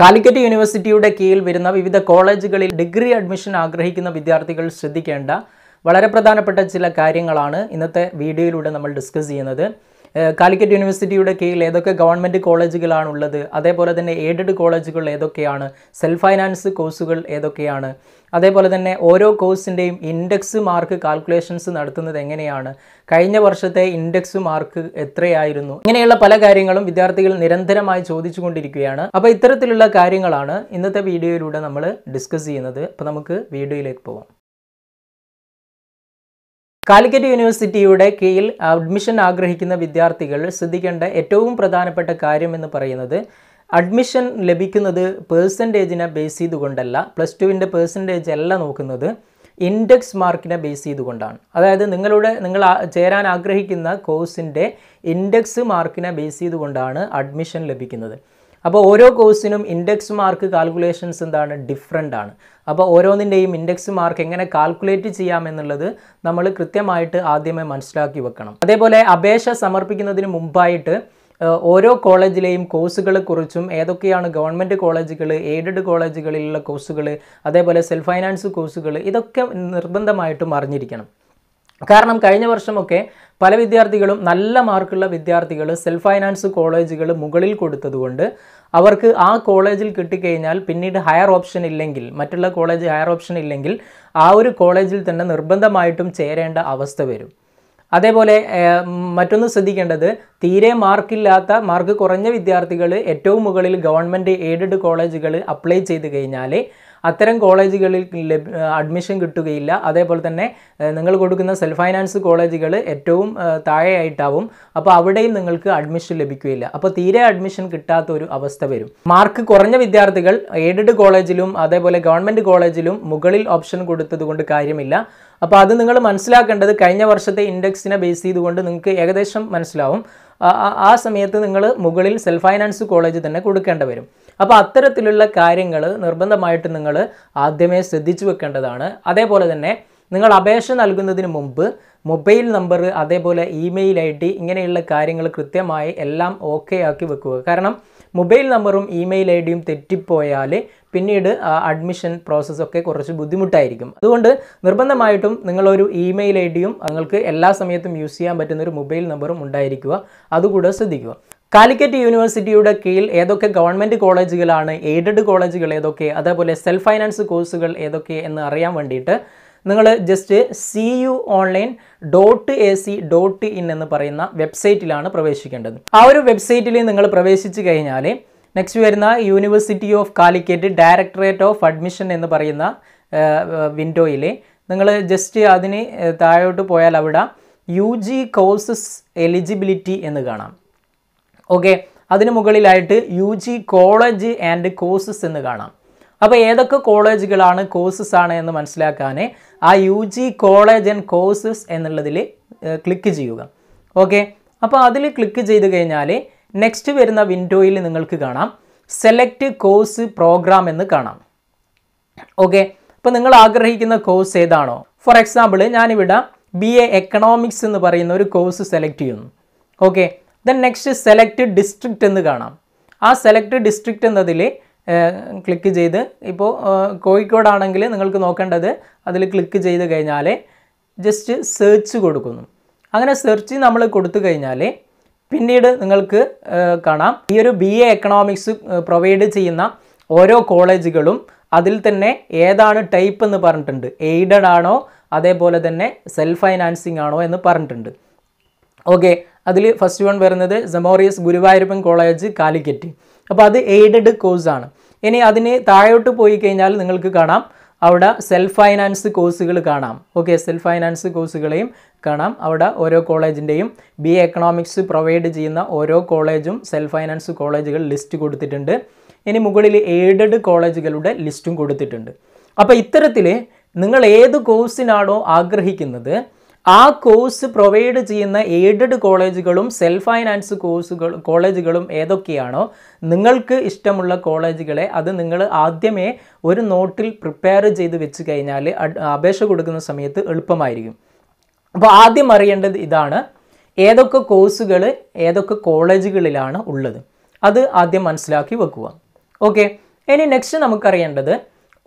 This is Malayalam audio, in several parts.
കാലിക്കറ്റ് യൂണിവേഴ്സിറ്റിയുടെ കീഴിൽ വരുന്ന വിവിധ കോളേജുകളിൽ ഡിഗ്രി അഡ്മിഷൻ ആഗ്രഹിക്കുന്ന വിദ്യാർത്ഥികൾ ശ്രദ്ധിക്കേണ്ട വളരെ പ്രധാനപ്പെട്ട ചില കാര്യങ്ങളാണ് ഇന്നത്തെ വീഡിയോയിലൂടെ നമ്മൾ ഡിസ്കസ് ചെയ്യുന്നത് കാലിക്കറ്റ് യൂണിവേഴ്സിറ്റിയുടെ കീഴിൽ ഏതൊക്കെ ഗവൺമെൻറ് കോളേജുകളാണ് ഉള്ളത് അതേപോലെ തന്നെ എയ്ഡഡ് കോളേജുകൾ ഏതൊക്കെയാണ് സെൽഫ് ഫൈനാൻസ് കോഴ്സുകൾ ഏതൊക്കെയാണ് അതേപോലെ തന്നെ ഓരോ കോഴ്സിൻ്റെയും ഇൻഡെക്സ് മാർക്ക് കാൽക്കുലേഷൻസ് നടത്തുന്നത് എങ്ങനെയാണ് കഴിഞ്ഞ വർഷത്തെ ഇൻഡെക്സ് മാർക്ക് എത്രയായിരുന്നു ഇങ്ങനെയുള്ള പല കാര്യങ്ങളും വിദ്യാർത്ഥികൾ നിരന്തരമായി ചോദിച്ചുകൊണ്ടിരിക്കുകയാണ് അപ്പോൾ ഇത്തരത്തിലുള്ള കാര്യങ്ങളാണ് ഇന്നത്തെ വീഡിയോയിലൂടെ നമ്മൾ ഡിസ്കസ് ചെയ്യുന്നത് അപ്പോൾ നമുക്ക് വീഡിയോയിലേക്ക് പോവാം കാലിക്കറ്റ് യൂണിവേഴ്സിറ്റിയുടെ കീഴിൽ അഡ്മിഷൻ ആഗ്രഹിക്കുന്ന വിദ്യാർത്ഥികൾ ശ്രദ്ധിക്കേണ്ട ഏറ്റവും പ്രധാനപ്പെട്ട കാര്യം എന്ന് പറയുന്നത് അഡ്മിഷൻ ലഭിക്കുന്നത് പേഴ്സൻറ്റേജിനെ ബേസ് ചെയ്തുകൊണ്ടല്ല പ്ലസ് ടുവിൻ്റെ പേഴ്സൻറ്റേജ് അല്ല നോക്കുന്നത് ഇൻഡെക്സ് മാർക്കിനെ ബേസ് ചെയ്തുകൊണ്ടാണ് അതായത് നിങ്ങളുടെ നിങ്ങൾ ചേരാൻ ആഗ്രഹിക്കുന്ന കോഴ്സിൻ്റെ ഇൻഡെക്സ് മാർക്കിനെ ബേസ് ചെയ്തുകൊണ്ടാണ് അഡ്മിഷൻ ലഭിക്കുന്നത് അപ്പോൾ ഓരോ കോഴ്സിനും ഇൻഡെക്സ് മാർക്ക് കാൽക്കുലേഷൻസ് എന്താണ് ഡിഫറെൻ്റ് ആണ് അപ്പോൾ ഓരോന്നിൻ്റെയും ഇൻഡെക്സ് മാർക്ക് എങ്ങനെ കാൽക്കുലേറ്റ് ചെയ്യാമെന്നുള്ളത് നമ്മൾ കൃത്യമായിട്ട് ആദ്യമേ മനസ്സിലാക്കി വെക്കണം അതേപോലെ അപേക്ഷ സമർപ്പിക്കുന്നതിന് മുമ്പായിട്ട് ഓരോ കോളേജിലെയും കോഴ്സുകളെക്കുറിച്ചും ഏതൊക്കെയാണ് ഗവൺമെൻറ് കോളേജുകൾ എയ്ഡഡ് കോളേജുകളിലുള്ള കോഴ്സുകൾ അതേപോലെ സെൽഫ് ഫൈനാൻസ് കോഴ്സുകൾ ഇതൊക്കെ നിർബന്ധമായിട്ടും അറിഞ്ഞിരിക്കണം കാരണം കഴിഞ്ഞ വർഷമൊക്കെ പല വിദ്യാർത്ഥികളും നല്ല മാർക്കുള്ള വിദ്യാർത്ഥികൾ സെൽഫ് ഫൈനാൻസ് കോളേജുകൾ മുകളിൽ കൊടുത്തതുകൊണ്ട് അവർക്ക് ആ കോളേജിൽ കിട്ടിക്കഴിഞ്ഞാൽ പിന്നീട് ഹയർ ഓപ്ഷൻ ഇല്ലെങ്കിൽ മറ്റുള്ള കോളേജ് ഹയർ ഓപ്ഷൻ ഇല്ലെങ്കിൽ ആ ഒരു കോളേജിൽ തന്നെ നിർബന്ധമായിട്ടും ചേരേണ്ട അവസ്ഥ വരും അതേപോലെ മറ്റൊന്ന് ശ്രദ്ധിക്കേണ്ടത് തീരെ മാർക്കില്ലാത്ത മാർക്ക് കുറഞ്ഞ വിദ്യാർത്ഥികൾ ഏറ്റവും മുകളിൽ ഗവൺമെൻറ് എയ്ഡഡ് കോളേജുകൾ അപ്ലൈ ചെയ്ത് കഴിഞ്ഞാൽ അത്തരം കോളേജുകളിൽ അഡ്മിഷൻ കിട്ടുകയില്ല അതേപോലെ തന്നെ നിങ്ങൾ കൊടുക്കുന്ന സെൽഫ് ഫൈനാൻസ് കോളേജുകൾ ഏറ്റവും താഴെയായിട്ടാവും അപ്പോൾ അവിടെയും നിങ്ങൾക്ക് അഡ്മിഷൻ ലഭിക്കുകയില്ല അപ്പോൾ തീരെ അഡ്മിഷൻ കിട്ടാത്ത ഒരു അവസ്ഥ വരും മാർക്ക് കുറഞ്ഞ വിദ്യാർത്ഥികൾ എയ്ഡഡ് കോളേജിലും അതേപോലെ ഗവൺമെൻറ് കോളേജിലും മുകളിൽ ഓപ്ഷൻ കൊടുത്തതുകൊണ്ട് കാര്യമില്ല അപ്പോൾ അത് നിങ്ങൾ മനസ്സിലാക്കേണ്ടത് കഴിഞ്ഞ വർഷത്തെ ഇൻഡെക്സിനെ ബേസ് ചെയ്തുകൊണ്ട് നിങ്ങൾക്ക് ഏകദേശം മനസ്സിലാവും ആ സമയത്ത് നിങ്ങൾ മുകളിൽ സെൽഫ് ഫൈനാൻസ് കോളേജ് തന്നെ കൊടുക്കേണ്ടി വരും അപ്പോൾ അത്തരത്തിലുള്ള കാര്യങ്ങൾ നിർബന്ധമായിട്ട് നിങ്ങൾ ആദ്യമേ ശ്രദ്ധിച്ചു വെക്കേണ്ടതാണ് അതേപോലെ തന്നെ നിങ്ങൾ അപേക്ഷ നൽകുന്നതിന് മുമ്പ് മൊബൈൽ നമ്പർ അതേപോലെ ഇമെയിൽ ഐ ഡി ഇങ്ങനെയുള്ള കാര്യങ്ങൾ കൃത്യമായി എല്ലാം ഓക്കെ ആക്കി വെക്കുക കാരണം മൊബൈൽ നമ്പറും ഇമെയിൽ ഐ ഡിയും തെറ്റിപ്പോയാൽ പിന്നീട് അഡ്മിഷൻ പ്രോസസ്സൊക്കെ കുറച്ച് ബുദ്ധിമുട്ടായിരിക്കും അതുകൊണ്ട് നിർബന്ധമായിട്ടും നിങ്ങളൊരു ഇമെയിൽ ഐ ഡിയും നിങ്ങൾക്ക് എല്ലാ സമയത്തും യൂസ് ചെയ്യാൻ പറ്റുന്ന ഒരു മൊബൈൽ നമ്പറും ഉണ്ടായിരിക്കുക അതുകൂടെ ശ്രദ്ധിക്കുക കാലിക്കറ്റ് യൂണിവേഴ്സിറ്റിയുടെ കീഴിൽ ഏതൊക്കെ ഗവൺമെൻറ് കോളേജുകളാണ് എയ്ഡഡ് കോളേജുകൾ ഏതൊക്കെ അതേപോലെ സെൽഫ് ഫൈനാൻസ് കോഴ്സുകൾ ഏതൊക്കെ എന്ന് അറിയാൻ വേണ്ടിയിട്ട് നിങ്ങൾ just C U online dot A C dot in എന്ന് പറയുന്ന വെബ്സൈറ്റിലാണ് പ്രവേശിക്കേണ്ടത് ആ ഒരു വെബ്സൈറ്റിൽ നിങ്ങൾ പ്രവേശിച്ചു കഴിഞ്ഞാൽ നെക്സ്റ്റ് വരുന്ന university of Calicut directorate of admission എന്ന് പറയുന്ന വിൻഡോയിൽ നിങ്ങൾ ജസ്റ്റ് അതിന് താഴോട്ട് പോയാൽ അവിടെ യു ജി കോഴ്സസ് എലിജിബിലിറ്റി എന്ന് കാണാം ഓക്കെ അതിന് മുകളിലായിട്ട് U G college and courses എന്ന് കാണാം അപ്പോൾ ഏതൊക്കെ കോളേജുകളാണ് കോഴ്സസ് ആണ് എന്ന് മനസ്സിലാക്കാൻ ആ U G college and courses എന്നുള്ളതിൽ ക്ലിക്ക് ചെയ്യുക ഓക്കെ അപ്പോൾ അതിൽ ക്ലിക്ക് ചെയ്ത് കഴിഞ്ഞാൽ നെക്സ്റ്റ് വരുന്ന വിൻഡോയിൽ നിങ്ങൾക്ക് കാണാം സെലക്ട് കോഴ്സ് പ്രോഗ്രാം എന്ന് കാണാം ഓക്കെ അപ്പോൾ നിങ്ങൾ ആഗ്രഹിക്കുന്ന കോഴ്സ് ഏതാണോ ഫോർ എക്സാമ്പിൾ ഞാനിവിടെ ബി എ എക്കണോമിക്സ് എന്ന് പറയുന്ന ഒരു കോഴ്സ് സെലക്ട് ചെയ്യുന്നു okay then next select district എന്ന് കാണാം ആ സെലക്ട് ഡിസ്ട്രിക്റ്റ് എന്നതിൽ ക്ലിക്ക് ചെയ്ത് ഇപ്പോൾ കോഴിക്കോടാണെങ്കിൽ നിങ്ങൾക്ക് നോക്കേണ്ടത് അതിൽ ക്ലിക്ക് ചെയ്ത് കഴിഞ്ഞാൽ ജസ്റ്റ് സെർച്ച് കൊടുക്കുന്നു അങ്ങനെ സെർച്ച് നമ്മൾ കൊടുത്തു കഴിഞ്ഞാൽ പിന്നീട് നിങ്ങൾക്ക് കാണാം ഈ ഒരു ബി എ എക്കണോമിക്സ് പ്രൊവൈഡ് ചെയ്യുന്ന ഓരോ കോളേജുകളും അതിൽ തന്നെ ഏതാണ് ടൈപ്പ് എന്ന് പറഞ്ഞിട്ടുണ്ട് എയ്ഡഡ് ആണോ അതേപോലെ തന്നെ സെൽഫ് ഫൈനാൻസിങ് ആണോ എന്ന് പറഞ്ഞിട്ടുണ്ട് ഓക്കെ അതിൽ ഫസ്റ്റ് വൺ വരുന്നത് സെമോറിയസ് ഗുരുവായൂരപ്പൻ കോളേജ് കാലിക്കറ്റ് അപ്പോൾ അത് എയ്ഡഡ് കോഴ്സാണ് ഇനി അതിന് താഴോട്ട് പോയി കഴിഞ്ഞാൽ നിങ്ങൾക്ക് കാണാം അവിടെ സെൽഫ് ഫൈനാൻസ് കോഴ്സുകൾ കാണാം ഓക്കെ സെൽഫ് ഫൈനാൻസ് കോഴ്സുകളെയും കാണാം അവിടെ ഓരോ കോളേജിൻ്റെയും ബി എക്കണോമിക്സ് പ്രൊവൈഡ് ചെയ്യുന്ന ഓരോ കോളേജും സെൽഫ് ഫൈനാൻസ് കോളേജുകൾ ലിസ്റ്റ് കൊടുത്തിട്ടുണ്ട് ഇനി മുകളിൽ എയ്ഡഡ് കോളേജുകളുടെ ലിസ്റ്റും കൊടുത്തിട്ടുണ്ട് അപ്പോൾ ഇത്തരത്തിൽ നിങ്ങൾ ഏത് കോഴ്സിനാണോ ആഗ്രഹിക്കുന്നത് ആ കോഴ്സ് പ്രൊവൈഡ് ചെയ്യുന്ന എയ്ഡഡ് കോളേജുകളും സെൽഫ് ഫൈനാൻസ് കോഴ്സുകൾ കോളേജുകളും ഏതൊക്കെയാണോ നിങ്ങൾക്ക് ഇഷ്ടമുള്ള കോളേജുകളെ അത് നിങ്ങൾ ആദ്യമേ ഒരു നോട്ടിൽ പ്രിപ്പയർ ചെയ്ത് വെച്ച് കഴിഞ്ഞാൽ അപേക്ഷ കൊടുക്കുന്ന സമയത്ത് എളുപ്പമായിരിക്കും അപ്പോൾ ആദ്യം അറിയേണ്ടത് ഇതാണ് ഏതൊക്കെ കോഴ്സുകൾ ഏതൊക്കെ കോളേജുകളിലാണ് ഉള്ളത് അത് ആദ്യം മനസ്സിലാക്കി വെക്കുക ഓക്കെ ഇനി നെക്സ്റ്റ് നമുക്കറിയേണ്ടത്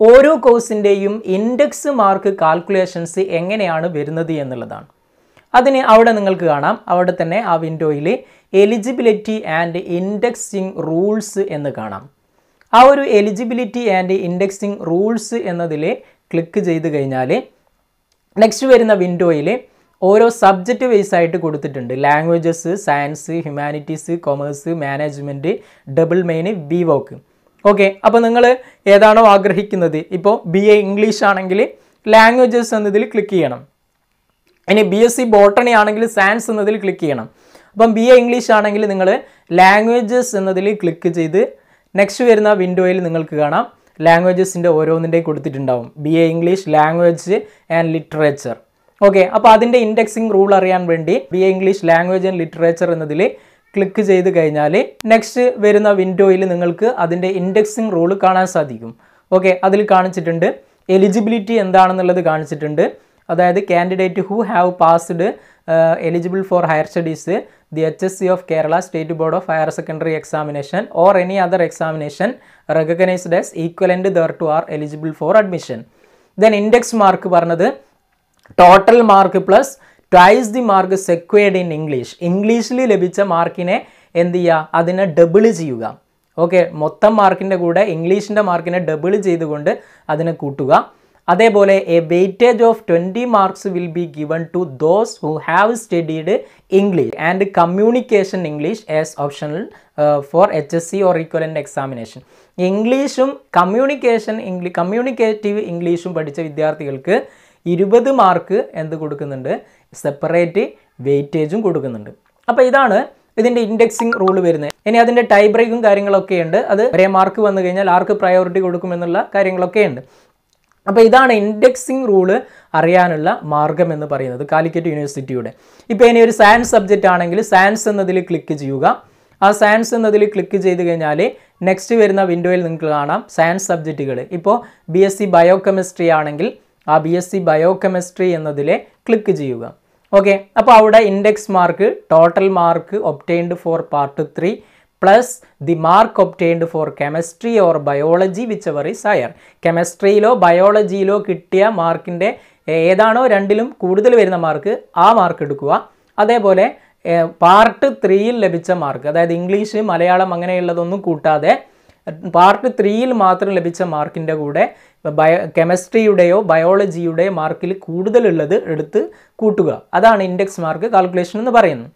ഓരോ കോഴ്സിൻ്റെയും ഇൻഡെക്സ് മാർക്ക് കാൽക്കുലേഷൻസ് എങ്ങനെയാണ് വരുന്നത് എന്നുള്ളതാണ് അതിന് അവിടെ നിങ്ങൾക്ക് കാണാം അവിടെ തന്നെ ആ വിൻഡോയിൽ എലിജിബിലിറ്റി ആൻഡ് ഇൻഡെക്സിങ് റൂൾസ് എന്ന് കാണാം ആ ഒരു എലിജിബിലിറ്റി ആൻഡ് ഇൻഡെക്സിങ് റൂൾസ് എന്നതിൽ ക്ലിക്ക് ചെയ്ത് കഴിഞ്ഞാൽ നെക്സ്റ്റ് വരുന്ന വിൻഡോയിൽ ഓരോ സബ്ജക്റ്റ് വൈസ് ആയിട്ട് കൊടുത്തിട്ടുണ്ട് languages science humanities commerce management double main B voc okay അപ്പോൾ നിങ്ങൾ ഏതാണോ ആഗ്രഹിക്കുന്നത് ഇപ്പോൾ ബി എ ഇംഗ്ലീഷ് ആണെങ്കിൽ ലാംഗ്വേജസ് എന്നതിൽ ക്ലിക്ക് ചെയ്യണം ഇനി ബി എസ് സി ബോട്ടണി ആണെങ്കിൽ സയൻസ് എന്നതിൽ ക്ലിക്ക് ചെയ്യണം അപ്പം ബി എ ഇംഗ്ലീഷ് ആണെങ്കിൽ നിങ്ങൾ ലാംഗ്വേജസ് എന്നതിൽ ക്ലിക്ക് ചെയ്ത് നെക്സ്റ്റ് വരുന്ന വിൻഡോയിൽ നിങ്ങൾക്ക് കാണാം ലാംഗ്വേജസിൻ്റെ ഓരോന്നിൻ്റെയും കൊടുത്തിട്ടുണ്ടാവും B A English language and literature okay അപ്പോൾ അതിൻ്റെ ഇൻഡെക്സിങ് റൂൾ അറിയാൻ വേണ്ടി B A English language and literature എന്നതിൽ ക്ലിക്ക് ചെയ്ത് കഴിഞ്ഞാൽ നെക്സ്റ്റ് വരുന്ന വിൻഡോയിൽ നിങ്ങൾക്ക് അതിൻ്റെ ഇൻഡെക്സിങ് റൂൾ കാണാൻ സാധിക്കും ഓക്കെ അതിൽ കാണിച്ചിട്ടുണ്ട് എലിജിബിലിറ്റി എന്താണെന്നുള്ളത് കാണിച്ചിട്ടുണ്ട് അതായത് candidate who have passed eligible for higher studies the H S C of Kerala state board of higher secondary examination or any other examination recognised as equivalent thereto are eligible for admission then index mark പറഞ്ഞത് total mark plus twice the mark secured in English ഇംഗ്ലീഷിൽ ലഭിച്ച മാർക്കിനെ എന്ത് ചെയ്യുക അതിനെ ഡബിൾ ചെയ്യുക ഓക്കെ മൊത്തം മാർക്കിൻ്റെ കൂടെ ഇംഗ്ലീഷിൻ്റെ മാർക്കിനെ ഡബിൾ ചെയ്തുകൊണ്ട് അതിനെ കൂട്ടുക അതേപോലെ a weightage of twenty marks will be given to those who have studied English and communication English as optional for H S C or equivalent examination ഇംഗ്ലീഷും കമ്മ്യൂണിക്കേഷൻ ഇംഗ്ലീഷ് കമ്മ്യൂണിക്കേറ്റീവ് ഇംഗ്ലീഷും പഠിച്ച വിദ്യാർത്ഥികൾക്ക് ഇരുപത് മാർക്ക് എന്ത് കൊടുക്കുന്നുണ്ട് സെപ്പറേറ്റ് വെയിറ്റേജും കൊടുക്കുന്നുണ്ട് അപ്പോൾ ഇതാണ് ഇതിൻ്റെ ഇൻഡെക്സിങ് റൂൾ വരുന്നത് ഇനി അതിൻ്റെ ടൈ ബ്രേക്കും കാര്യങ്ങളൊക്കെ ഉണ്ട് അത് ഒരേ മാർക്ക് വന്നു കഴിഞ്ഞാൽ ആർക്ക് പ്രയോറിറ്റി കൊടുക്കുമെന്നുള്ള കാര്യങ്ങളൊക്കെ ഉണ്ട് അപ്പോൾ ഇതാണ് ഇൻഡെക്സിങ് റൂള് അറിയാനുള്ള മാർഗം എന്ന് പറയുന്നത് കാലിക്കറ്റ് യൂണിവേഴ്സിറ്റിയുടെ ഇപ്പോൾ ഇനി ഒരു സയൻസ് സബ്ജക്റ്റ് ആണെങ്കിൽ സയൻസ് എന്നതിൽ ക്ലിക്ക് ചെയ്യുക ആ സയൻസ് എന്നതിൽ ക്ലിക്ക് ചെയ്ത് കഴിഞ്ഞാൽ നെക്സ്റ്റ് വരുന്ന വിൻഡോയിൽ നിങ്ങൾക്ക് കാണാം സയൻസ് സബ്ജക്റ്റുകൾ ഇപ്പോൾ ബി എസ് സി കെമിസ്ട്രി ആണെങ്കിൽ ആ ബി എസ് സി ബയോകെമിസ്ട്രി എന്നതിലെ ക്ലിക്ക് ചെയ്യുക ഓക്കെ അപ്പോൾ അവിടെ index mark total mark obtained for part three plus the mark obtained for chemistry or biology whichever is higher കെമിസ്ട്രിയിലോ ബയോളജിയിലോ കിട്ടിയ മാർക്കിൻ്റെ ഏതാണോ രണ്ടിലും കൂടുതൽ വരുന്ന മാർക്ക് ആ മാർക്ക് എടുക്കുക അതേപോലെ പാർട്ട് ത്രീയിൽ ലഭിച്ച മാർക്ക് അതായത് ഇംഗ്ലീഷ് മലയാളം അങ്ങനെയുള്ളതൊന്നും കൂട്ടാതെ പാർട്ട് ത്രീയിൽ മാത്രം ലഭിച്ച മാർക്കിൻ്റെ കൂടെ ബയോ കെമിസ്ട്രിയുടെയോ ബയോളജിയുടെയോ മാർക്കിൽ കൂടുതലുള്ളത് എടുത്ത് കൂട്ടുക അതാണ് ഇൻഡെക്സ് മാർക്ക് കാൽക്കുലേഷൻ എന്ന് പറയുന്നത്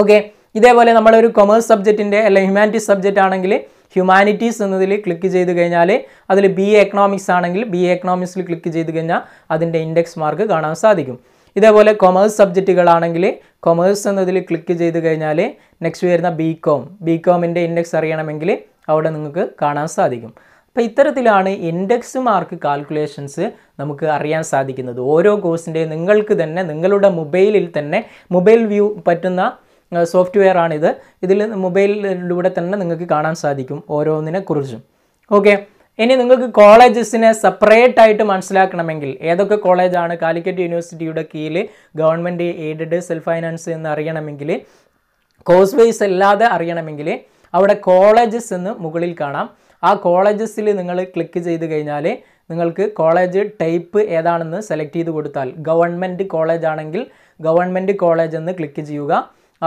ഓക്കെ ഇതേപോലെ നമ്മളൊരു കൊമേഴ്സ് സബ്ജക്റ്റിൻ്റെ അല്ലെങ്കിൽ ഹ്യൂമാനിറ്റീസ് സബ്ജക്റ്റ് ആണെങ്കിൽ ഹ്യൂമാനിറ്റീസ് എന്നതിൽ ക്ലിക്ക് ചെയ്ത് കഴിഞ്ഞാൽ അതിൽ ബി എക്കണോമിക്സ് ആണെങ്കിൽ ബി എക്കണോമിക്സിൽ ക്ലിക്ക് ചെയ്ത് കഴിഞ്ഞാൽ അതിൻ്റെ ഇൻഡെക്സ് മാർക്ക് കാണാൻ സാധിക്കും ഇതേപോലെ കൊമേഴ്സ് സബ്ജക്റ്റുകളാണെങ്കിൽ കൊമേഴ്സ് എന്നതിൽ ക്ലിക്ക് ചെയ്ത് കഴിഞ്ഞാൽ നെക്സ്റ്റ് വരുന്ന ബി കോം ബി കോമിൻ്റെ ഇൻഡെക്സ് അറിയണമെങ്കിൽ അവിടെ നിങ്ങൾക്ക് കാണാൻ സാധിക്കും അപ്പോൾ ഇത്തരത്തിലാണ് ഇൻഡെക്സ് മാർക്ക് കാൽക്കുലേഷൻസ് നമുക്ക് അറിയാൻ സാധിക്കുന്നത് ഓരോ കോഴ്സിൻ്റെ നിങ്ങൾക്ക് തന്നെ നിങ്ങളുടെ മൊബൈലിൽ തന്നെ മൊബൈൽ വ്യൂ പറ്റുന്ന സോഫ്റ്റ്വെയർ ആണിത് ഇതിൽ മൊബൈലിലൂടെ തന്നെ നിങ്ങൾക്ക് കാണാൻ സാധിക്കും ഓരോന്നിനെ കുറിച്ചും ഓക്കെ ഇനി നിങ്ങൾക്ക് കോളേജസിനെ സെപ്പറേറ്റ് ആയിട്ട് മനസ്സിലാക്കണമെങ്കിൽ ഏതൊക്കെ കോളേജാണ് കാലിക്കറ്റ് യൂണിവേഴ്സിറ്റിയുടെ കീഴിൽ ഗവൺമെൻറ് എയ്ഡഡ് സെൽഫ് ഫൈനാൻസ് എന്ന് അറിയണമെങ്കിൽ കോഴ്സ് വൈസ് അല്ലാതെ അറിയണമെങ്കിൽ അവിടെ കോളേജസ് എന്ന് മുകളിൽ കാണാം ആ കോളേജസിൽ നിങ്ങൾ ക്ലിക്ക് ചെയ്ത് കഴിഞ്ഞാൽ നിങ്ങൾക്ക് കോളേജ് ടൈപ്പ് ഏതാണെന്ന് സെലക്ട് ചെയ്ത് കൊടുത്താൽ ഗവൺമെൻറ് കോളേജ് ആണെങ്കിൽ ഗവൺമെൻറ് കോളേജ് എന്ന് ക്ലിക്ക് ചെയ്യുക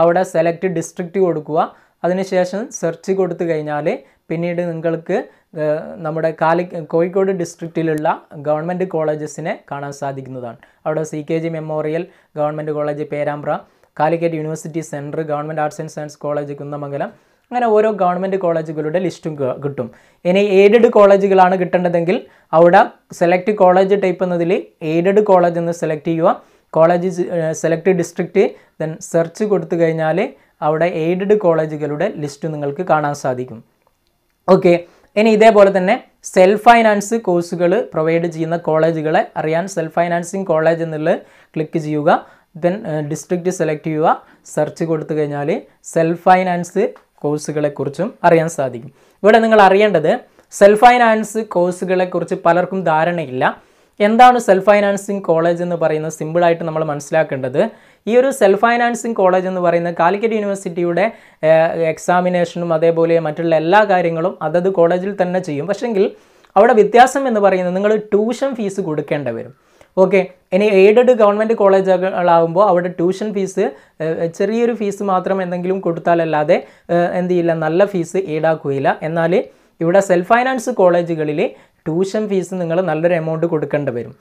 അവിടെ സെലക്ട് ഡിസ്ട്രിക്റ്റ് കൊടുക്കുക അതിനുശേഷം സെർച്ച് കൊടുത്തു കഴിഞ്ഞാൽ പിന്നീട് നിങ്ങൾക്ക് നമ്മുടെ കാലി കോഴിക്കോട് ഡിസ്ട്രിക്റ്റിലുള്ള ഗവൺമെൻറ് കോളേജസിനെ കാണാൻ സാധിക്കുന്നതാണ് അവിടെ C K G memorial government college Perambra Calicut university centre government arts and science college Kunnamangalam അങ്ങനെ ഓരോ ഗവൺമെൻറ് കോളേജുകളുടെ ലിസ്റ്റും കിട്ടും ഇനി എയ്ഡഡ് കോളേജുകളാണ് കിട്ടേണ്ടതെങ്കിൽ അവിടെ സെലക്ട് കോളേജ് ടൈപ്പ് എന്നതിൽ എയ്ഡഡ് കോളേജ് എന്ന് സെലക്ട് ചെയ്യുക college select district then search കൊടുത്തു കഴിഞ്ഞാൽ അവിടെ എയ്ഡഡ് കോളേജുകളുടെ ലിസ്റ്റ് നിങ്ങൾക്ക് കാണാൻ സാധിക്കും ഓക്കെ ഇനി ഇതേപോലെ തന്നെ സെൽഫ് ഫൈനാൻസ് കോഴ്സുകൾ പ്രൊവൈഡ് ചെയ്യുന്ന കോളേജുകളെ അറിയാൻ സെൽഫ് ഫൈനാൻസിങ് കോളേജ് എന്നുള്ളത് ക്ലിക്ക് ചെയ്യുക ദെൻ ഡിസ്ട്രിക്റ്റ് സെലക്ട് ചെയ്യുക സെർച്ച് കൊടുത്തു കഴിഞ്ഞാൽ സെൽഫ് ഫൈനാൻസ് കോഴ്സുകളെക്കുറിച്ചും അറിയാൻ സാധിക്കും ഇവിടെ നിങ്ങൾ അറിയേണ്ടത് സെൽഫ് ഫൈനാൻസ് കോഴ്സുകളെക്കുറിച്ച് പലർക്കും ധാരണയില്ല എന്താണ് സെൽഫ് ഫൈനാൻസിങ് കോളേജ് എന്ന് പറയുന്നത് സിമ്പിളായിട്ട് നമ്മൾ മനസ്സിലാക്കേണ്ടത് ഈ ഒരു സെൽഫ് ഫൈനാൻസിങ് കോളേജ് എന്ന് പറയുന്നത് കാലിക്കറ്റ് യൂണിവേഴ്സിറ്റിയുടെ എക്സാമിനേഷനും അതേപോലെ മറ്റുള്ള എല്ലാ കാര്യങ്ങളും അതത് കോളേജിൽ തന്നെ ചെയ്യും പക്ഷേങ്കിൽ അവിടെ വ്യത്യാസം എന്ന് പറയുന്നത് നിങ്ങൾ ട്യൂഷൻ ഫീസ് കൊടുക്കേണ്ടി വരും ഓക്കെ ഇനി എയ്ഡഡ് ഗവൺമെൻറ് കോളേജുകളാകുമ്പോൾ അവിടെ ട്യൂഷൻ ഫീസ് ചെറിയൊരു ഫീസ് മാത്രം എന്തെങ്കിലും കൊടുത്താലല്ലാതെ എന്ത് ചെയ്യില്ല നല്ല ഫീസ് ഈടാക്കുകയില്ല എന്നാൽ ഇവിടെ സെൽഫ് ഫൈനാൻസ് കോളേജുകളിൽ ട്യൂഷൻ ഫീസ് നിങ്ങൾ നല്ലൊരു എമൗണ്ട് കൊടുക്കേണ്ടി വരും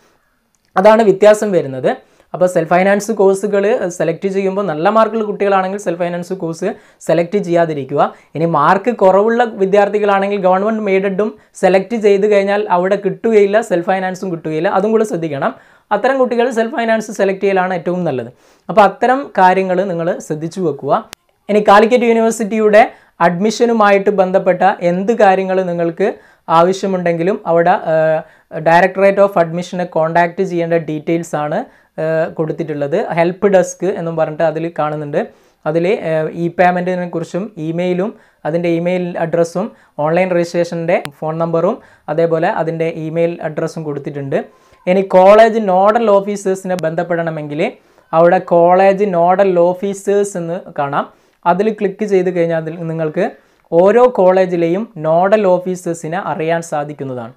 അതാണ് വ്യത്യാസം വരുന്നത് അപ്പോൾ സെൽഫ് ഫൈനാൻസ് കോഴ്സുകൾ സെലക്ട് ചെയ്യുമ്പോൾ നല്ല മാർക്കുള്ള കുട്ടികളാണെങ്കിൽ സെൽഫ് ഫൈനാൻസ് കോഴ്സ് സെലക്ട് ചെയ്യാതിരിക്കുക ഇനി മാർക്ക് കുറവുള്ള വിദ്യാർത്ഥികളാണെങ്കിൽ ഗവൺമെൻറ് മെയ്ഡഡും സെലക്ട് ചെയ്ത് കഴിഞ്ഞാൽ അവിടെ കിട്ടുകയില്ല സെൽഫ് ഫൈനാൻസും കിട്ടുകയില്ല അതും കൂടെ ശ്രദ്ധിക്കണം അത്തരം കുട്ടികൾ സെൽഫ് ഫൈനാൻസ് സെലക്ട് ചെയ്യലാണ് ഏറ്റവും നല്ലത് അപ്പോൾ അത്തരം കാര്യങ്ങൾ നിങ്ങൾ ശ്രദ്ധിച്ചു വെക്കുക ഇനി കാലിക്കറ്റ് യൂണിവേഴ്സിറ്റിയുടെ അഡ്മിഷനുമായിട്ട് ബന്ധപ്പെട്ട എന്ത് കാര്യങ്ങൾ നിങ്ങൾക്ക് ആവശ്യമുണ്ടെങ്കിലും അവിടെ ഡയറക്ടറേറ്റ് ഓഫ് അഡ്മിഷനെ കോൺടാക്റ്റ് ചെയ്യേണ്ട ഡീറ്റെയിൽസ് ആണ് കൊടുത്തിട്ടുള്ളത് ഹെൽപ്പ് ഡെസ്ക് എന്നും പറഞ്ഞിട്ട് അതിൽ കാണുന്നുണ്ട് അതിൽ ഇ പേയ്മെൻറ്റിനെ കുറിച്ചും ഇമെയിലും അതിൻ്റെ ഇമെയിൽ അഡ്രസ്സും ഓൺലൈൻ രജിസ്ട്രേഷൻ്റെ ഫോൺ നമ്പറും അതേപോലെ അതിൻ്റെ ഇമെയിൽ അഡ്രസ്സും കൊടുത്തിട്ടുണ്ട് ഇനി കോളേജ് നോഡൽ ഓഫീസേഴ്സിനെ ബന്ധപ്പെടണമെങ്കിൽ അവിടെ കോളേജ് നോഡൽ ഓഫീസേഴ്സ് എന്ന് കാണാം അതിൽ ക്ലിക്ക് ചെയ്ത് കഴിഞ്ഞാൽ നിങ്ങൾക്ക് ഓരോ കോളേജിലെയും നോഡൽ ഓഫീസേഴ്സിനെ അറിയാൻ സാധിക്കുന്നതാണ്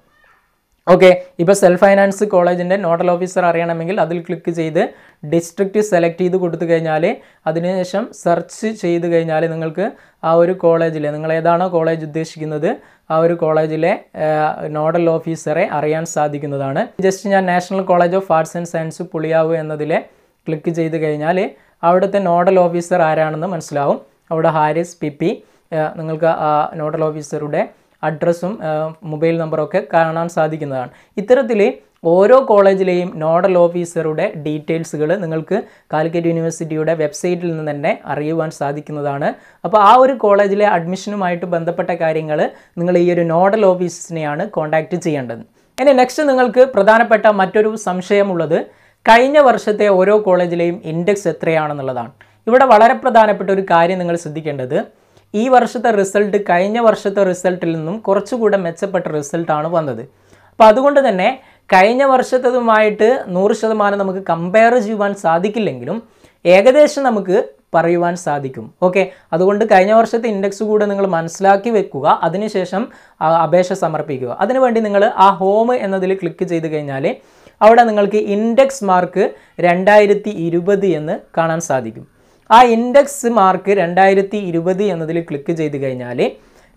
ഓക്കെ ഇപ്പോൾ സെൽഫ് ഫൈനാൻസ് കോളേജിൻ്റെ നോഡൽ ഓഫീസർ അറിയണമെങ്കിൽ അതിൽ ക്ലിക്ക് ചെയ്ത് ഡിസ്ട്രിക്റ്റ് സെലക്ട് ചെയ്ത് കൊടുത്തു കഴിഞ്ഞാൽ അതിനുശേഷം സെർച്ച് ചെയ്ത് കഴിഞ്ഞാൽ നിങ്ങൾക്ക് ആ ഒരു കോളേജിലെ നിങ്ങൾ ഏതാണോ കോളേജ് ഉദ്ദേശിക്കുന്നത് ആ ഒരു കോളേജിലെ നോഡൽ ഓഫീസറെ അറിയാൻ സാധിക്കുന്നതാണ് ജസ്റ്റ് ഞാൻ national college of arts and science Puliyavu എന്നതിലെ ക്ലിക്ക് ചെയ്ത് കഴിഞ്ഞാൽ അവിടുത്തെ നോഡൽ ഓഫീസർ ആരാണെന്ന് മനസ്സിലാവും അവിടെ ഹാരിസ് പി നിങ്ങൾക്ക് ആ നോഡൽ ഓഫീസറുടെ അഡ്രസ്സും മൊബൈൽ നമ്പറൊക്കെ കാണാൻ സാധിക്കുന്നതാണ് ഇത്തരത്തിൽ ഓരോ കോളേജിലെയും നോഡൽ ഓഫീസറുടെ ഡീറ്റെയിൽസുകൾ നിങ്ങൾക്ക് കാലിക്കറ്റ് യൂണിവേഴ്സിറ്റിയുടെ വെബ്സൈറ്റിൽ നിന്ന് തന്നെ അറിയുവാൻ സാധിക്കുന്നതാണ് അപ്പോൾ ആ ഒരു കോളേജിലെ അഡ്മിഷനുമായിട്ട് ബന്ധപ്പെട്ട കാര്യങ്ങൾ നിങ്ങൾ ഈ ഒരു നോഡൽ ഓഫീസിനെയാണ് കോൺടാക്റ്റ് ചെയ്യേണ്ടത് ഇനി നെക്സ്റ്റ് നിങ്ങൾക്ക് പ്രധാനപ്പെട്ട മറ്റൊരു സംശയമുള്ളത് കഴിഞ്ഞ വർഷത്തെ ഓരോ കോളേജിലെയും ഇൻഡെക്സ് എത്രയാണെന്നുള്ളതാണ് ഇവിടെ വളരെ പ്രധാനപ്പെട്ട ഒരു കാര്യം നിങ്ങൾ ശ്രദ്ധിക്കേണ്ടത് ഈ വർഷത്തെ റിസൾട്ട് കഴിഞ്ഞ വർഷത്തെ റിസൾട്ടിൽ നിന്നും കുറച്ചുകൂടെ മെച്ചപ്പെട്ട റിസൾട്ടാണ് വന്നത് അപ്പോൾ അതുകൊണ്ട് തന്നെ കഴിഞ്ഞ വർഷത്തതുമായിട്ട് നൂറ് ശതമാനം നമുക്ക് കമ്പയർ ചെയ്യുവാൻ സാധിക്കില്ലെങ്കിലും ഏകദേശം നമുക്ക് പറയുവാൻ സാധിക്കും ഓക്കെ അതുകൊണ്ട് കഴിഞ്ഞ വർഷത്തെ ഇൻഡെക്സ് കൂടെ നിങ്ങൾ മനസ്സിലാക്കി വെക്കുക അതിനുശേഷം അപേക്ഷ സമർപ്പിക്കുക അതിനുവേണ്ടി നിങ്ങൾ ആ ഹോം എന്നതിൽ ക്ലിക്ക് ചെയ്ത് കഴിഞ്ഞാൽ അവിടെ നിങ്ങൾക്ക് ഇൻഡെക്സ് മാർക്ക് രണ്ടായിരത്തി എന്ന് കാണാൻ സാധിക്കും ആ ഇൻഡെക്സ് മാർക്ക് രണ്ടായിരത്തി ഇരുപത് എന്നതിൽ ക്ലിക്ക് ചെയ്ത് കഴിഞ്ഞാൽ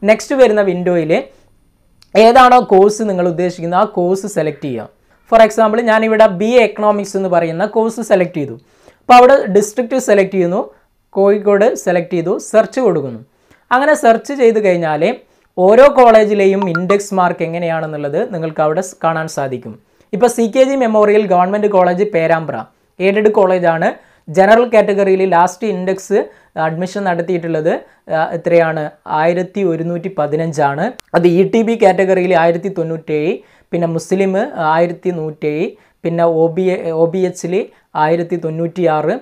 നെക്സ്റ്റ് വരുന്ന വിൻഡോയിൽ ഏതാണോ കോഴ്സ് നിങ്ങൾ ഉദ്ദേശിക്കുന്നത് ആ കോഴ്സ് സെലക്ട് ചെയ്യുക ഫോർ എക്സാമ്പിൾ ഞാനിവിടെ ബി എക്കണോമിക്സ് എന്ന് പറയുന്ന കോഴ്സ് സെലക്ട് ചെയ്തു അപ്പോൾ അവിടെ ഡിസ്ട്രിക്റ്റ് സെലക്ട് ചെയ്യുന്നു കോഴിക്കോട് സെലക്ട് ചെയ്തു സെർച്ച് കൊടുക്കുന്നു അങ്ങനെ സെർച്ച് ചെയ്ത് കഴിഞ്ഞാൽ ഓരോ കോളേജിലെയും ഇൻഡെക്സ് മാർക്ക് എങ്ങനെയാണെന്നുള്ളത് നിങ്ങൾക്ക് അവിടെ കാണാൻ സാധിക്കും ഇപ്പോൾ C K G memorial government college Perambra aided കോളേജാണ് ജനറൽ കാറ്റഗറിയിൽ ലാസ്റ്റ് ഇൻഡെക്സ് അഡ്മിഷൻ നടത്തിയിട്ടുള്ളത് എത്രയാണ് ആയിരത്തി ഒരുന്നൂറ്റി പതിനഞ്ചാണ് അത് ഇ ടി ബി കാറ്റഗറിയിൽ ആയിരത്തി തൊണ്ണൂറ്റേഴ് പിന്നെ മുസ്ലിം ആയിരത്തി നൂറ്റേഴ് പിന്നെ ഒ ബി ഒ ബി എച്ചിൽ ആയിരത്തി തൊണ്ണൂറ്റിയാറ്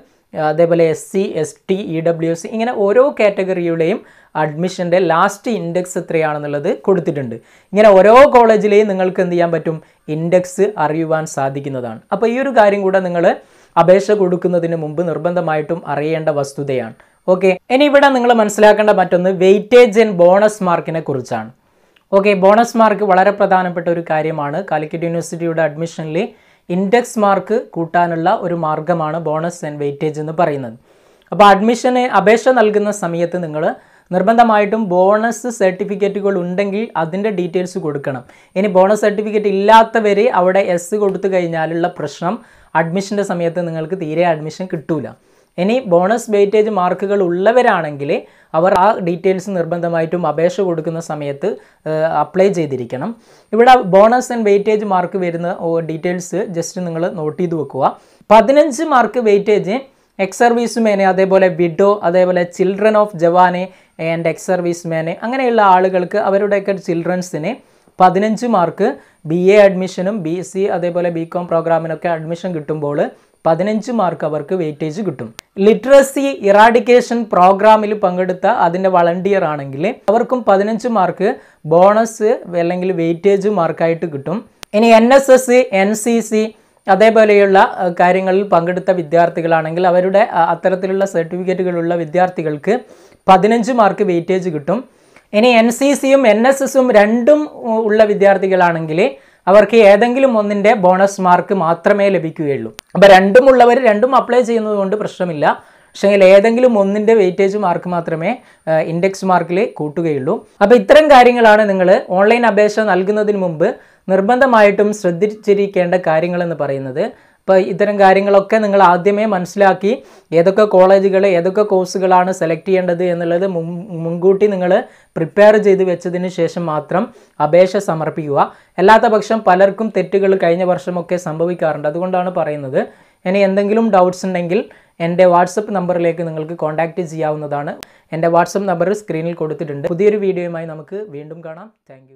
അതേപോലെ S C S T E W S ഇങ്ങനെ ഓരോ കാറ്റഗറിയുടെയും അഡ്മിഷൻ്റെ ലാസ്റ്റ് ഇൻഡെക്സ് എത്രയാണെന്നുള്ളത് കൊടുത്തിട്ടുണ്ട് ഇങ്ങനെ ഓരോ കോളേജിലെയും നിങ്ങൾക്ക് എന്ത് ചെയ്യാൻ പറ്റും ഇൻഡെക്സ് അറിയുവാൻ സാധിക്കുന്നതാണ് അപ്പോൾ ഈ ഒരു കാര്യം കൂടെ നിങ്ങൾ അപേക്ഷ കൊടുക്കുന്നതിന് മുമ്പ് നിർബന്ധമായിട്ടും അറിയേണ്ട വസ്തുതയാണ് ഓക്കെ ഇനി ഇവിടെ നിങ്ങൾ മനസ്സിലാക്കേണ്ട മറ്റൊന്ന് വെയിറ്റേജ് ആൻഡ് ബോണസ് മാർക്കിനെ കുറിച്ചാണ് ഓക്കെ ബോണസ് മാർക്ക് വളരെ പ്രധാനപ്പെട്ട ഒരു കാര്യമാണ് കാലിക്കറ്റ് യൂണിവേഴ്സിറ്റിയുടെ അഡ്മിഷനിൽ ഇൻഡെക്സ് മാർക്ക് കൂട്ടാനുള്ള ഒരു മാർഗമാണ് ബോണസ് ആൻഡ് വെയിറ്റേജ് എന്ന് പറയുന്നത് അപ്പോൾ അഡ്മിഷന് അപേക്ഷ നൽകുന്ന സമയത്ത് നിങ്ങൾ നിർബന്ധമായിട്ടും ബോണസ് സർട്ടിഫിക്കറ്റുകൾ ഉണ്ടെങ്കിൽ അതിൻ്റെ ഡീറ്റെയിൽസ് കൊടുക്കണം ഇനി ബോണസ് സർട്ടിഫിക്കറ്റ് ഇല്ലാത്തവർ അവിടെ എസ് കൊടുത്തു കഴിഞ്ഞാലുള്ള പ്രശ്നം അഡ്മിഷൻ്റെ സമയത്ത് നിങ്ങൾക്ക് തീരെ അഡ്മിഷൻ കിട്ടൂല ഇനി ബോണസ് വെയിറ്റേജ് മാർക്കുകൾ ഉള്ളവരാണെങ്കിൽ അവർ ആ ഡീറ്റെയിൽസ് നിർബന്ധമായിട്ടും അപേക്ഷ കൊടുക്കുന്ന സമയത്ത് അപ്ലൈ ചെയ്തിരിക്കണം ഇവിടെ ബോണസ് ആൻഡ് വെയിറ്റേജ് മാർക്ക് വരുന്ന ഡീറ്റെയിൽസ് ജസ്റ്റ് നിങ്ങൾ നോട്ട് ചെയ്ത് വെക്കുക പതിനഞ്ച് മാർക്ക് വെയിറ്റേജ് എക്സ് മേനെ അതേപോലെ വിഡോ അതേപോലെ ചിൽഡ്രൻ ഓഫ് ജവാനെ ആൻഡ് എക്സ് സർവീസ് മാന് അങ്ങനെയുള്ള ആളുകൾക്ക് അവരുടെയൊക്കെ ചിൽഡ്രൻസിന് പതിനഞ്ച് മാർക്ക് ബി എ അഡ്മിഷനും ബി സി അതേപോലെ ബി കോം പ്രോഗ്രാമിനൊക്കെ അഡ്മിഷൻ കിട്ടുമ്പോൾ പതിനഞ്ച് മാർക്ക് അവർക്ക് വെയിറ്റേജ് കിട്ടും ലിറ്ററസി ഇറാഡിക്കേഷൻ പ്രോഗ്രാമിൽ പങ്കെടുത്ത അതിൻ്റെ വളണ്ടിയർ ആണെങ്കിൽ അവർക്കും പതിനഞ്ച് മാർക്ക് ബോണസ് അല്ലെങ്കിൽ വെയിറ്റേജ് മാർക്കായിട്ട് കിട്ടും ഇനി N S S N C C അതേപോലെയുള്ള കാര്യങ്ങളിൽ പങ്കെടുത്ത വിദ്യാർത്ഥികളാണെങ്കിൽ അവരുടെ അത്തരത്തിലുള്ള സർട്ടിഫിക്കറ്റുകളുള്ള വിദ്യാർത്ഥികൾക്ക് പതിനഞ്ച് മാർക്ക് വെയിറ്റേജ് കിട്ടും ഇനി എൻ സി സിയും എൻ എസ് എസും രണ്ടും ഉള്ള വിദ്യാർത്ഥികളാണെങ്കിൽ അവർക്ക് ഏതെങ്കിലും ഒന്നിൻ്റെ ബോണസ് മാർക്ക് മാത്രമേ ലഭിക്കുകയുള്ളൂ അപ്പോൾ രണ്ടും ഉള്ളവർ രണ്ടും അപ്ലൈ ചെയ്യുന്നത് കൊണ്ട് പ്രശ്നമില്ല പക്ഷേ ഏതെങ്കിലും ഒന്നിൻ്റെ വെയിറ്റേജ് മാർക്ക് മാത്രമേ ഇൻഡെക്സ് മാർക്കിൽ കൂട്ടുകയുള്ളൂ അപ്പോൾ ഇത്തരം കാര്യങ്ങളാണ് നിങ്ങൾ ഓൺലൈൻ അപേക്ഷ നൽകുന്നതിന് മുമ്പ് നിർബന്ധമായിട്ടും ശ്രദ്ധിച്ചിരിക്കേണ്ട കാര്യങ്ങളെന്ന് പറയുന്നത് അപ്പോൾ ഇത്തരം കാര്യങ്ങളൊക്കെ നിങ്ങൾ ആദ്യമേ മനസ്സിലാക്കി ഏതൊക്കെ കോളേജുകൾ ഏതൊക്കെ കോഴ്സുകളാണ് സെലക്ട് ചെയ്യേണ്ടത് എന്നുള്ളത് മുൻകൂട്ടി നിങ്ങൾ പ്രിപ്പയർ ചെയ്ത് വെച്ചതിന് ശേഷം മാത്രം അപേക്ഷ സമർപ്പിക്കുക അല്ലാത്ത പക്ഷം പലർക്കും തെറ്റുകൾ കഴിഞ്ഞ വർഷമൊക്കെ സംഭവിക്കാറുണ്ട് അതുകൊണ്ടാണ് പറയുന്നത് ഇനി എന്തെങ്കിലും ഡൗട്ട്സ് ഉണ്ടെങ്കിൽ എൻ്റെ വാട്സപ്പ് നമ്പറിലേക്ക് നിങ്ങൾക്ക് കോൺടാക്റ്റ് ചെയ്യാവുന്നതാണ് എൻ്റെ വാട്സപ്പ് നമ്പർ സ്ക്രീനിൽ കൊടുത്തിട്ടുണ്ട് പുതിയൊരു വീഡിയോയുമായി നമുക്ക് വീണ്ടും കാണാം താങ്ക്